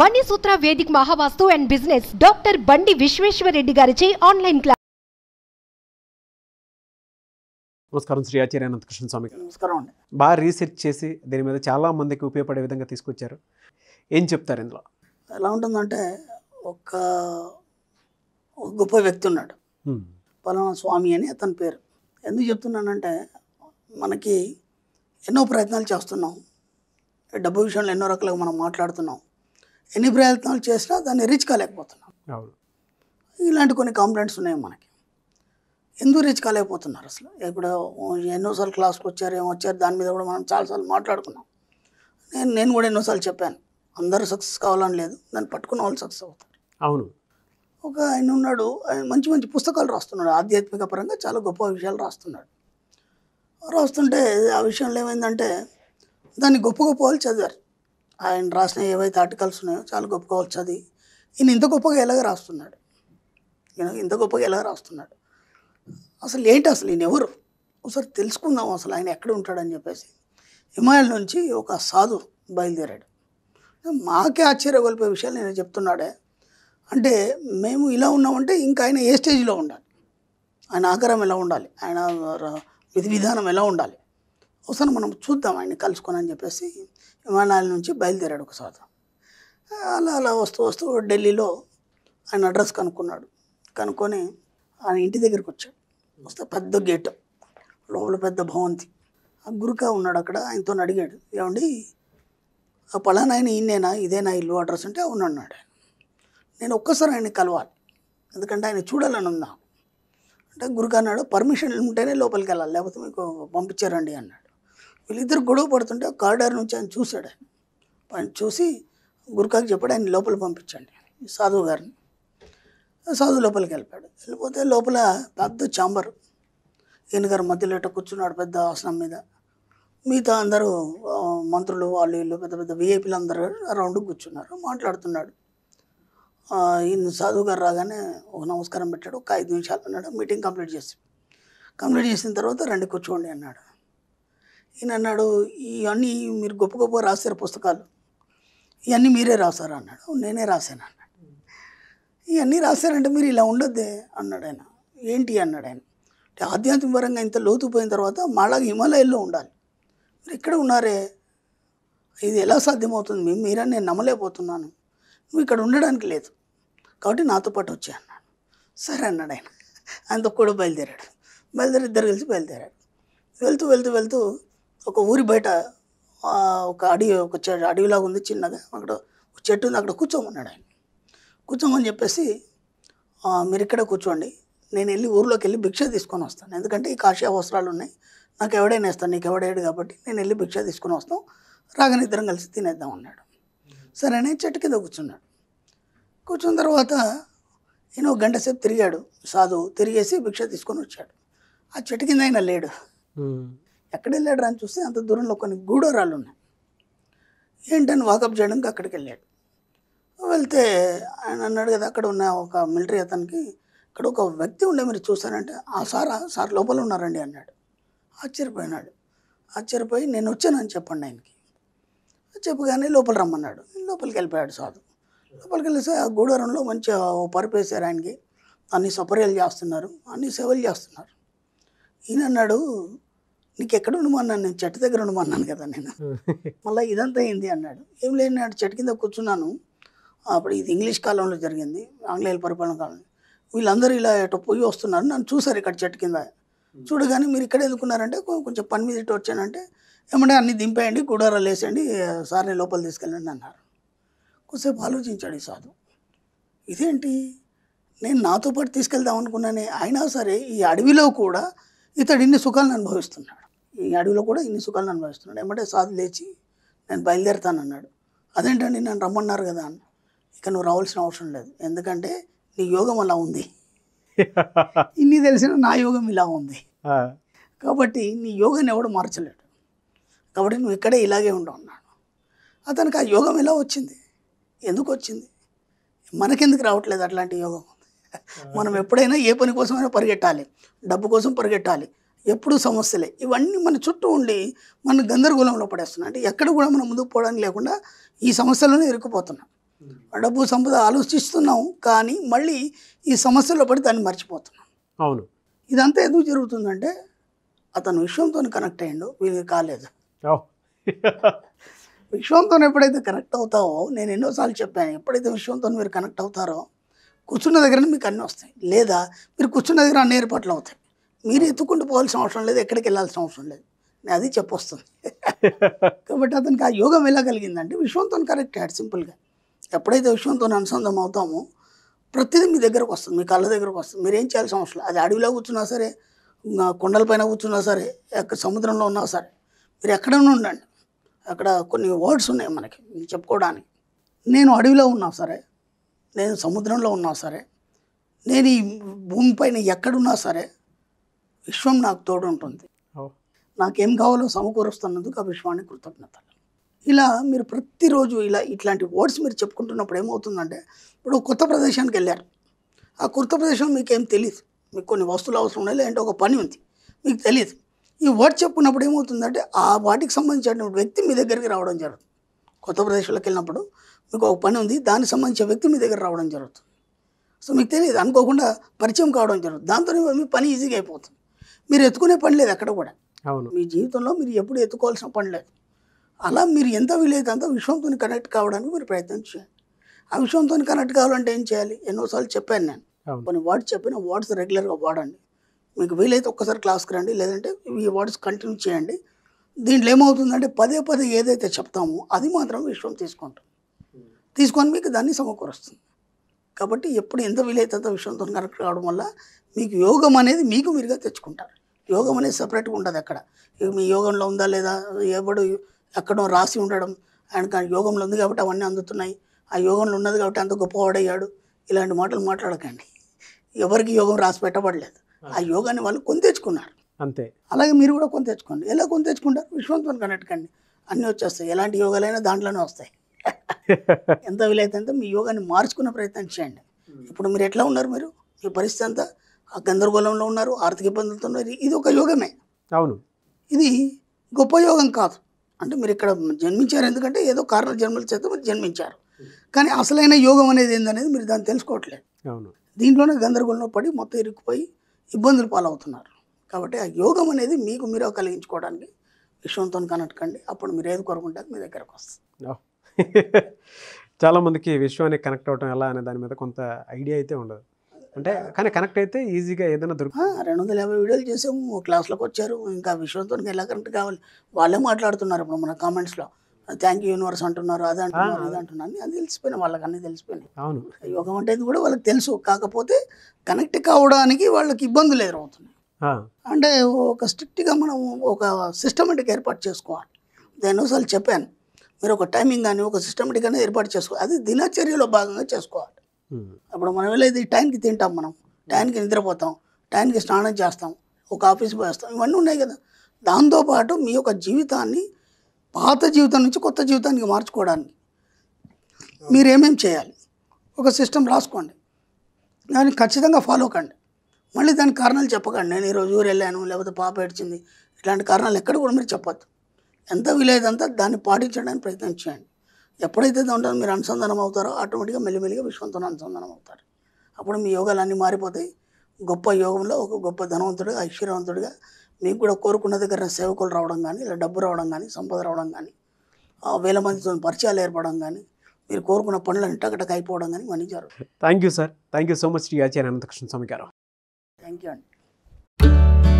మణిసూత్ర వేదిక మహావాస్తు and business doctor బండి విశ్వేశ్వరరెడ్డి గారిచే ఆన్లైన్ క్లాస్ నమస్కారం శ్రీ ఆచార్య కృష్ణ స్వామి గారు నమస్కారం అండి బాగా రీసెర్చ్ చేసి దీని మీద చాలా మందికి ఉపయోగపడే విధంగా తీసుకొచ్చారు ఏం చెప్తారు ఇందులో ఎలా ఉంటుందంటే ఒక గొప్ప వ్యక్తి ఉన్నాడు పలానా స్వామి అని అతని పేరు ఎందుకు చెప్తున్నానంటే మనకి ఎన్నో ప్రయత్నాలు చేస్తున్నాం డబ్బు విషయంలో ఎన్నో రకాలుగా మనం మాట్లాడుతున్నాం ఎన్ని ప్రయత్నాలు చేసినా దాన్ని రీచ్ కాలేకపోతున్నాం ఇలాంటి కొన్ని కంప్లైంట్స్ ఉన్నాయి మనకి ఎందుకు రీచ్ కాలేకపోతున్నారు అసలు ఇప్పుడు ఎన్నోసార్లు క్లాస్కి వచ్చారు ఏమో వచ్చారు దాని మీద కూడా మనం చాలాసార్లు మాట్లాడుకున్నాం నేను నేను కూడా ఎన్నోసార్లు చెప్పాను అందరూ సక్సెస్ కావాలని లేదు దాన్ని పట్టుకున్న వాళ్ళు సక్సెస్ అవుతారు అవును ఒక ఆయన ఉన్నాడు ఆయన మంచి మంచి పుస్తకాలు రాస్తున్నాడు ఆధ్యాత్మిక పరంగా చాలా గొప్ప విషయాలు రాస్తున్నాడు రాస్తుంటే ఆ విషయంలో ఏమైందంటే దాన్ని గొప్ప గొప్ప వాళ్ళు చదివారు ఆయన రాసిన ఏవైతే ఆర్టికల్స్ ఉన్నాయో చాలా గొప్పగా అది ఈయన ఇంత గొప్పగా ఎలాగ రాస్తున్నాడు ఈయన ఇంత గొప్పగా ఎలాగ రాస్తున్నాడు అసలు ఏంటి అసలు ఈయన ఎవరు ఒకసారి తెలుసుకుందాం అసలు ఆయన ఎక్కడ ఉంటాడని చెప్పేసి హిమాలయం నుంచి ఒక సాధు బయలుదేరాడు మాకే ఆశ్చర్యగొలిపే విషయాలు నేను చెప్తున్నాడే అంటే మేము ఇలా ఉన్నామంటే ఇంకా ఆయన ఏ స్టేజ్లో ఉండాలి ఆయన ఆకారం ఎలా ఉండాలి ఆయన విధి విధానం ఎలా ఉండాలి ఒకసారి మనం చూద్దాం ఆయన్ని కలుసుకొని అని చెప్పేసి విమానాల నుంచి బయలుదేరాడు ఒకసారి అలా అలా వస్తూ వస్తూ ఢిల్లీలో ఆయన అడ్రస్ కనుక్కున్నాడు కనుక్కొని ఆయన ఇంటి దగ్గరికి వచ్చాడు వస్తే పెద్ద గేట్ లోపల పెద్ద భవంతి ఆ గురుకా ఉన్నాడు అక్కడ ఆయనతో అడిగాడు ఏమండి ఆ పలానా ఆయన ఈయనేనా ఇదేనా ఇల్లు అడ్రస్ అంటే అవును అన్నాడు నేను ఒక్కసారి ఆయన్ని కలవాలి ఎందుకంటే ఆయన చూడాలని ఉందా అంటే గురుకా అన్నాడు పర్మిషన్ ఉంటేనే లోపలికి వెళ్ళాలి లేకపోతే మీకు పంపించారండి అన్నాడు వీళ్ళిద్దరు గొడవ పడుతుంటే కారిడార్ నుంచి ఆయన చూశాడు ఆయన చూసి గురుకాకి చెప్పాడు ఆయన లోపల పంపించండి సాధువు గారిని సాధువు లోపలికి వెళ్ళిపోయాడు వెళ్ళిపోతే లోపల పెద్ద చాంబర్ ఈయన గారు మధ్యలో కూర్చున్నాడు పెద్ద ఆసనం మీద మిగతా అందరూ మంత్రులు వాళ్ళు వీళ్ళు పెద్ద పెద్ద విఐపీలు అందరూ అరౌండ్ కూర్చున్నారు మాట్లాడుతున్నాడు ఈయన సాధువు గారు రాగానే ఒక నమస్కారం పెట్టాడు ఒక ఐదు నిమిషాలు అన్నాడు మీటింగ్ కంప్లీట్ చేసి కంప్లీట్ చేసిన తర్వాత రండి కూర్చోండి అన్నాడు ఈయన అన్నాడు ఇవన్నీ మీరు గొప్ప గొప్ప రాశారు పుస్తకాలు ఇవన్నీ మీరే రాశారు అన్నాడు నేనే రాశాను అన్నాడు ఇవన్నీ రాశారంటే మీరు ఇలా ఉండొద్దే అన్నాడు ఆయన ఏంటి అన్నాడు ఆయన ఆధ్యాత్మిక పరంగా ఇంత లోతు పోయిన తర్వాత మళ్ళా హిమాలయాల్లో ఉండాలి మీరు ఇక్కడ ఉన్నారే ఇది ఎలా సాధ్యమవుతుంది మీరని నేను నమ్మలేకపోతున్నాను నువ్వు ఇక్కడ ఉండడానికి లేదు కాబట్టి నాతో పాటు వచ్చే అన్నాడు సరే అన్నాడు ఆయన ఆయనతో కూడా బయలుదేరాడు బయలుదేరి ఇద్దరు కలిసి బయలుదేరాడు వెళ్తూ వెళ్తూ వెళ్తూ ఒక ఊరి బయట ఒక అడవి ఒక చెట్టు అడవిలాగా ఉంది చిన్నగా అక్కడ చెట్టు ఉంది అక్కడ కూర్చోమన్నాడు ఆయన కూర్చోమని చెప్పేసి మీరు ఇక్కడ కూర్చోండి నేను వెళ్ళి ఊర్లోకి వెళ్ళి భిక్ష తీసుకొని వస్తాను ఎందుకంటే ఈ కాశీ అవసరాలు ఉన్నాయి నాకు ఎవడైనా ఇస్తాను నీకు ఎవడేడు కాబట్టి నేను వెళ్ళి భిక్ష తీసుకొని వస్తాం రాగనిద్దరం కలిసి తినేద్దాం అన్నాడు సరే నేను చెట్టు కింద కూర్చున్నాడు కూర్చున్న తర్వాత ఈయన ఒక గంట సేపు తిరిగాడు సాధువు తిరిగేసి భిక్ష తీసుకొని వచ్చాడు ఆ చెట్టు కింద ఆయన లేడు ఎక్కడ వెళ్ళాడు అని చూస్తే అంత దూరంలో కొన్ని గూడోరాలు ఉన్నాయి ఏంటని వాకప్ చేయడానికి అక్కడికి వెళ్ళాడు వెళ్తే ఆయన అన్నాడు కదా అక్కడ ఉన్న ఒక మిలిటరీ అతనికి ఇక్కడ ఒక వ్యక్తి ఉండే మీరు చూసారంటే ఆ సార్ సార్ లోపల ఉన్నారండి అన్నాడు ఆశ్చర్యపోయినాడు ఆశ్చర్యపోయి నేను వచ్చానని చెప్పండి ఆయనకి చెప్పగానే లోపల రమ్మన్నాడు లోపలికి వెళ్ళిపోయాడు సాధు లోపలికి వెళ్ళేసి ఆ గూడూరంలో మంచిగా పరుపు వేశారు ఆయనకి అన్ని సపర్యాలు చేస్తున్నారు అన్ని సేవలు చేస్తున్నారు ఈయన అన్నాడు నీకు ఎక్కడ ఉండమన్నాను నేను చెట్టు దగ్గర ఉండమన్నాను కదా నేను మళ్ళీ ఇదంతా ఏంది అన్నాడు ఏం లేని నాడు చెట్టు కింద కూర్చున్నాను అప్పుడు ఇది ఇంగ్లీష్ కాలంలో జరిగింది ఆంగ్లేయుల పరిపాలన కాలంలో వీళ్ళందరూ ఇలా ఎటు పోయి వస్తున్నారు నన్ను చూసారు ఇక్కడ చెట్టు కింద చూడగానే మీరు ఇక్కడ ఎందుకున్నారంటే కొంచెం పని మీద ఇటు వచ్చానంటే ఏమంటే అన్ని దింపేయండి గుడారాలు వేసేయండి సార్ని లోపల తీసుకెళ్ళండి అన్నారు కొద్దిసేపు ఆలోచించాడు ఈ సాధు ఇదేంటి నేను నాతో పాటు తీసుకెళ్దాం అనుకున్నానే అయినా సరే ఈ అడవిలో కూడా ఇతడిన్ని సుఖాలను అనుభవిస్తున్నాడు ఈ అడవిలో కూడా ఇన్ని సుఖాలను అనుభవిస్తున్నాడు ఏమంటే సాధు లేచి నేను బయలుదేరుతాను అన్నాడు అదేంటండి నన్ను రమ్మన్నారు కదా అన్న ఇక నువ్వు రావాల్సిన అవసరం లేదు ఎందుకంటే నీ యోగం అలా ఉంది ఇన్ని తెలిసిన నా యోగం ఇలా ఉంది కాబట్టి నీ యోగాన్ని ఎవడు మార్చలేడు కాబట్టి నువ్వు ఇక్కడే ఇలాగే ఉండవు అన్నాడు అతనికి ఆ యోగం ఎలా వచ్చింది ఎందుకు వచ్చింది మనకెందుకు రావట్లేదు అట్లాంటి యోగం మనం ఎప్పుడైనా ఏ పని కోసమైనా పరిగెట్టాలి డబ్బు కోసం పరిగెట్టాలి ఎప్పుడూ సమస్యలే ఇవన్నీ మన చుట్టూ ఉండి మన గందరగోళంలో పడేస్తున్నాం అంటే ఎక్కడ కూడా మనం ముందుకు పోవడానికి లేకుండా ఈ సమస్యలోనే ఇరుక్కుపోతున్నాం డబ్బు సంపద ఆలోచిస్తున్నాం కానీ మళ్ళీ ఈ సమస్యల్లో పడి దాన్ని మర్చిపోతున్నాం అవును ఇదంతా ఎందుకు జరుగుతుందంటే అతను విశ్వంతో కనెక్ట్ అయ్యిండు వీళ్ళకి కాలేదు విశ్వంతో ఎప్పుడైతే కనెక్ట్ అవుతావో నేను ఎన్నోసార్లు చెప్పాను ఎప్పుడైతే విశ్వంతో మీరు కనెక్ట్ అవుతారో కూర్చున్న దగ్గర మీకు అన్నీ వస్తాయి లేదా మీరు కూర్చున్న దగ్గర అన్ని ఏర్పాట్లు అవుతాయి మీరు ఎత్తుకుంటూ పోవాల్సిన అవసరం లేదు ఎక్కడికి వెళ్ళాల్సిన అవసరం లేదు నేను అది చెప్పొస్తుంది కాబట్టి అతనికి ఆ యోగం ఎలా కలిగిందంటే విశ్వంతో కరెక్ట్ యాడ్ సింపుల్గా ఎప్పుడైతే విశ్వంతో అనుసంధం అవుతామో ప్రతిదీ మీ దగ్గరకు వస్తుంది మీ కళ్ళ దగ్గరకు వస్తుంది మీరు ఏం చేయాల్సిన అవసరం అది అడవిలో కూర్చున్నా సరే కొండలపైన కూర్చున్నా సరే ఎక్కడ సముద్రంలో ఉన్నా సరే మీరు ఎక్కడైనా ఉండండి అక్కడ కొన్ని వర్డ్స్ ఉన్నాయి మనకి చెప్పుకోవడానికి నేను అడవిలో ఉన్నా సరే నేను సముద్రంలో ఉన్నా సరే నేను ఈ భూమిపైన ఎక్కడున్నా సరే విశ్వం నాకు తోడు ఉంటుంది నాకేం కావాలో సమకూరుస్తున్నందుకు ఆ విశ్వానికి కృతజ్ఞత ఇలా మీరు ప్రతిరోజు ఇలా ఇట్లాంటి వర్డ్స్ మీరు చెప్పుకుంటున్నప్పుడు ఏమవుతుందంటే ఇప్పుడు కొత్త ప్రదేశానికి వెళ్ళారు ఆ కొత్త ప్రదేశం మీకేం తెలియదు మీకు కొన్ని వస్తువులు అవసరం ఉండాలి లేదంటే ఒక పని ఉంది మీకు తెలియదు ఈ వర్డ్ చెప్పుకున్నప్పుడు ఏమవుతుందంటే ఆ వాటికి సంబంధించిన వ్యక్తి మీ దగ్గరికి రావడం జరుగుతుంది కొత్త ప్రదేశంలోకి వెళ్ళినప్పుడు మీకు ఒక పని ఉంది దానికి సంబంధించిన వ్యక్తి మీ దగ్గర రావడం జరుగుతుంది సో మీకు తెలియదు అనుకోకుండా పరిచయం కావడం జరుగుతుంది దాంతో మీ పని ఈజీగా అయిపోతుంది మీరు ఎత్తుకునే పని లేదు ఎక్కడ కూడా అవును మీ జీవితంలో మీరు ఎప్పుడు ఎత్తుకోవాల్సిన పని లేదు అలా మీరు ఎంత వీలైతే అంత విశ్వంతో కనెక్ట్ కావడానికి మీరు ప్రయత్నం చేయండి ఆ విశ్వంతో కనెక్ట్ కావాలంటే ఏం చేయాలి ఎన్నోసార్లు చెప్పాను నేను కొన్ని వర్డ్స్ చెప్పిన వర్డ్స్ రెగ్యులర్గా వాడండి మీకు వీలైతే ఒక్కసారి క్లాస్కి రండి లేదంటే ఈ వర్డ్స్ కంటిన్యూ చేయండి దీంట్లో ఏమవుతుందంటే పదే పదే ఏదైతే చెప్తామో అది మాత్రం విశ్వం తీసుకుంటాం తీసుకొని మీకు దాన్ని సమకూరుస్తుంది కాబట్టి ఎప్పుడు ఎంత వీలైతే అంత కనెక్ట్ కావడం వల్ల మీకు యోగం అనేది మీకు మీరుగా తెచ్చుకుంటారు యోగం అనేది సపరేట్గా ఉండదు అక్కడ మీ యోగంలో ఉందా లేదా ఎవడు ఎక్కడో రాసి ఉండడం అండ్ యోగంలో ఉంది కాబట్టి అవన్నీ అందుతున్నాయి ఆ యోగంలో ఉన్నది కాబట్టి అంత గొప్పవాడయ్యాడు ఇలాంటి మాటలు మాట్లాడకండి ఎవరికి యోగం రాసి పెట్టబడలేదు ఆ యోగాన్ని వాళ్ళు కొని తెచ్చుకున్నారు అంతే అలాగే మీరు కూడా కొని తెచ్చుకోండి ఎలా కొని తెచ్చుకుంటారు విశ్వంతో కనెక్ట్ కండి అన్నీ వచ్చేస్తాయి ఎలాంటి యోగాలైనా దాంట్లోనే వస్తాయి ఎంత వీలైతే మీ యోగాన్ని మార్చుకునే ప్రయత్నం చేయండి ఇప్పుడు మీరు ఎట్లా ఉన్నారు మీరు మీ పరిస్థితి అంతా ఆ గందరగోళంలో ఉన్నారు ఆర్థిక ఇబ్బందులతో ఉన్నారు ఇది ఒక యోగమే అవును ఇది గొప్ప యోగం కాదు అంటే మీరు ఇక్కడ జన్మించారు ఎందుకంటే ఏదో కారణ జన్మల చేత మీరు జన్మించారు కానీ అసలైన యోగం అనేది ఏందనేది మీరు దాన్ని తెలుసుకోవట్లేదు అవును దీంట్లోనే గందరగోళంలో పడి మొత్తం ఇరుక్కుపోయి ఇబ్బందులు పాలవుతున్నారు కాబట్టి ఆ యోగం అనేది మీకు మీరు కలిగించుకోవడానికి విశ్వంతో కనెక్ట్ అప్పుడు మీరు ఏది కొరకుంటారు మీ దగ్గరకు వస్తుంది చాలామందికి విశ్వానికి కనెక్ట్ అవ్వడం ఎలా అనే దాని మీద కొంత ఐడియా అయితే ఉండదు అంటే కానీ కనెక్ట్ అయితే ఈజీగా ఏదైనా దొరుకు రెండు వందల యాభై వీడియోలు చేసాము క్లాస్లోకి వచ్చారు ఇంకా విశ్వంతో ఎలా కనెక్ట్ కావాలి వాళ్ళే మాట్లాడుతున్నారు ఇప్పుడు మన కామెంట్స్లో థ్యాంక్ యూ యూనివర్స్ అంటున్నారు అది అంటున్నారు అది అంటున్నారు అది తెలిసిపోయినా వాళ్ళకి అన్నీ తెలిసిపోయినాయి అవును యోగం అంటే కూడా వాళ్ళకి తెలుసు కాకపోతే కనెక్ట్ కావడానికి వాళ్ళకి ఇబ్బందులు ఎదురవుతున్నాయి అంటే ఒక స్ట్రిక్ట్గా మనం ఒక సిస్టమేటిక్ ఏర్పాటు చేసుకోవాలి నేను ఒకసారి చెప్పాను మీరు ఒక టైమింగ్ కానీ ఒక సిస్టమేటిక్ కానీ ఏర్పాటు చేసుకో అది దినచర్యలో భాగంగా చేసుకోవాలి అప్పుడు మనం వెళ్ళేది టైంకి తింటాం మనం టైంకి నిద్రపోతాం టైంకి స్నానం చేస్తాం ఒక ఆఫీస్ వేస్తాం ఇవన్నీ ఉన్నాయి కదా దాంతోపాటు మీ యొక్క జీవితాన్ని పాత జీవితం నుంచి కొత్త జీవితానికి మార్చుకోవడానికి మీరేమేమి చేయాలి ఒక సిస్టమ్ రాసుకోండి దాన్ని ఖచ్చితంగా ఫాలో కండి మళ్ళీ దాని కారణాలు చెప్పకండి నేను ఈరోజు ఊరు వెళ్ళాను లేకపోతే పాప ఏడ్చింది ఇట్లాంటి కారణాలు ఎక్కడ కూడా మీరు చెప్పొద్దు ఎంత వీలైతే దాన్ని పాటించడానికి ప్రయత్నం చేయండి ఎప్పుడైతే ఉంటారో మీరు అనుసంధానం అవుతారో ఆటోమేటిక్గా మెల్లిమెల్లిగా విశ్వంతో అనుసంధానం అవుతారు అప్పుడు మీ యోగాలు అన్నీ మారిపోతాయి గొప్ప యోగంలో ఒక గొప్ప ధనవంతుడిగా ఐశ్వర్యవంతుడిగా మీకు కూడా కోరుకున్న దగ్గర సేవకులు రావడం కానీ లేదా డబ్బు రావడం కానీ సంపద రావడం కానీ వేల మందితో పరిచయాలు ఏర్పడడం కానీ మీరు కోరుకున్న పనులు టకటక అయిపోవడం కానీ మనీ జరుగుతుంది thank you sir thank you so much Shri Acharya Anantakrishna Swami garu thank you అండి